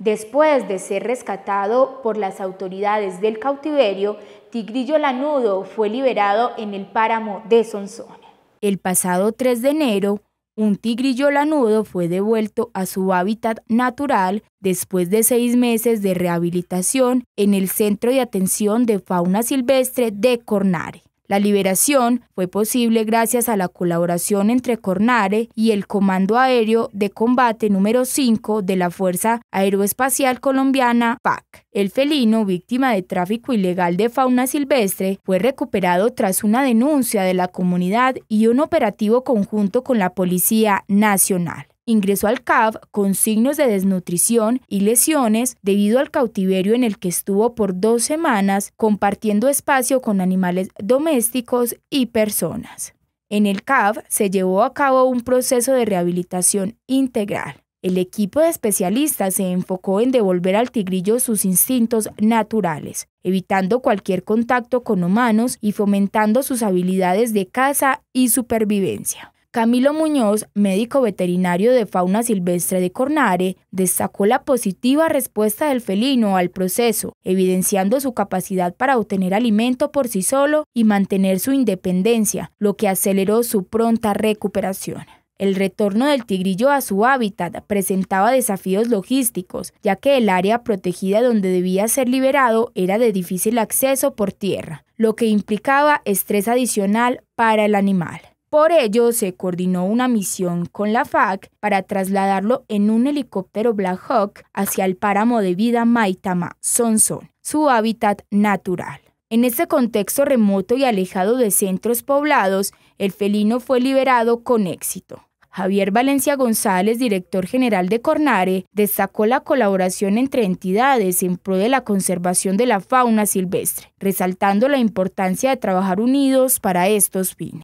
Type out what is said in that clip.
Después de ser rescatado por las autoridades del cautiverio, Tigrillo Lanudo fue liberado en el páramo de Sonsón. El pasado 3 de enero, un tigrillo lanudo fue devuelto a su hábitat natural después de seis meses de rehabilitación en el Centro de Atención de Fauna Silvestre de Cornare. La liberación fue posible gracias a la colaboración entre Cornare y el Comando Aéreo de Combate número 5 de la Fuerza Aeroespacial Colombiana, PAC. El felino, víctima de tráfico ilegal de fauna silvestre, fue recuperado tras una denuncia de la comunidad y un operativo conjunto con la Policía Nacional ingresó al CAV con signos de desnutrición y lesiones debido al cautiverio en el que estuvo por dos semanas compartiendo espacio con animales domésticos y personas. En el CAF se llevó a cabo un proceso de rehabilitación integral. El equipo de especialistas se enfocó en devolver al tigrillo sus instintos naturales, evitando cualquier contacto con humanos y fomentando sus habilidades de caza y supervivencia. Camilo Muñoz, médico veterinario de fauna silvestre de Cornare, destacó la positiva respuesta del felino al proceso, evidenciando su capacidad para obtener alimento por sí solo y mantener su independencia, lo que aceleró su pronta recuperación. El retorno del tigrillo a su hábitat presentaba desafíos logísticos, ya que el área protegida donde debía ser liberado era de difícil acceso por tierra, lo que implicaba estrés adicional para el animal. Por ello, se coordinó una misión con la FAC para trasladarlo en un helicóptero Black Hawk hacia el páramo de vida Maitama, Sonson, su hábitat natural. En este contexto remoto y alejado de centros poblados, el felino fue liberado con éxito. Javier Valencia González, director general de Cornare, destacó la colaboración entre entidades en pro de la conservación de la fauna silvestre, resaltando la importancia de trabajar unidos para estos fines.